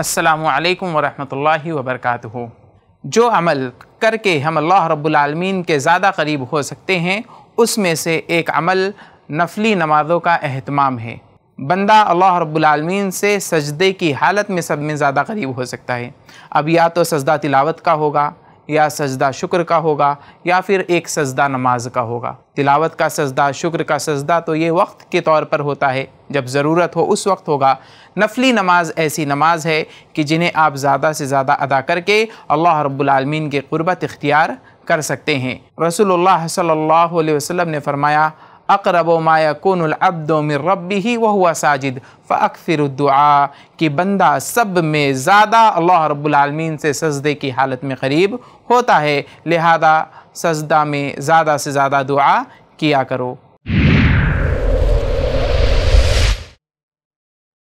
असलकम वरहमल वबरक जो अमल करके हम अल्लाह रब्लमीन के ज़्यादा करीब हो सकते हैं उसमें से एक अमल नफली नमाज़ों का अहतमाम है बंदा अल्लाह रब्लमीन से सजदे की हालत में सब में ज़्यादा करीब हो सकता है अब या तो सजदा तिलावत का होगा या सजदा शुक्र का होगा या फिर एक सजदा नमाज का होगा तिलावत का सजदा शुक्र का सजदा तो ये वक्त के तौर पर होता है जब ज़रूरत हो उस वक्त होगा नफली नमाज ऐसी नमाज है कि जिन्हें आप ज़्यादा से ज़्यादा अदा करके अल्लाह रब्बुलमीन के क़ुरबत इख्तियार कर सकते हैं रसोल्ला सल्ला वसम ने फरमाया अकरब मायकुनब्दोमिर रबी ही वह हुआ साजिद फ़िर दुआ कि बंदा सब में ज़्यादा अल्लाह रब्लमीन से सजदे की हालत में करीब होता है लिहाजा सजदा में ज़्यादा से ज़्यादा दुआ किया करो